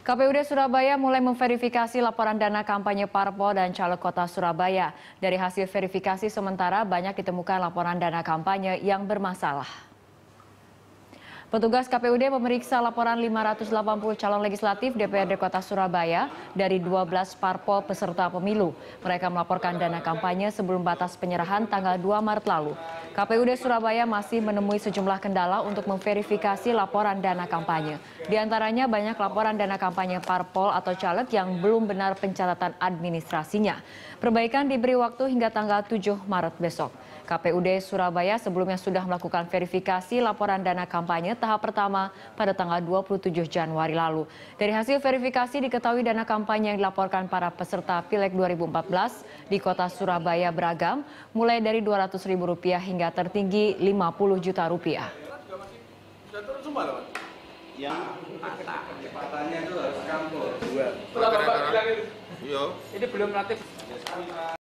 KPUD Surabaya mulai memverifikasi laporan dana kampanye parpol dan caleg kota Surabaya. Dari hasil verifikasi sementara, banyak ditemukan laporan dana kampanye yang bermasalah. Petugas KPUD memeriksa laporan 580 calon legislatif DPRD Kota Surabaya dari 12 parpol peserta pemilu. Mereka melaporkan dana kampanye sebelum batas penyerahan tanggal 2 Maret lalu. KPUD Surabaya masih menemui sejumlah kendala untuk memverifikasi laporan dana kampanye. Di antaranya banyak laporan dana kampanye parpol atau caleg yang belum benar pencatatan administrasinya. Perbaikan diberi waktu hingga tanggal 7 Maret besok. KPUD Surabaya sebelumnya sudah melakukan verifikasi laporan dana kampanye tahap pertama pada tanggal 27 Januari lalu. Dari hasil verifikasi diketahui dana kampanye yang dilaporkan para peserta Pileg 2014 di kota Surabaya beragam, mulai dari Rp200.000 hingga tertinggi Rp50 juta. Rupiah. Ini belum relatif.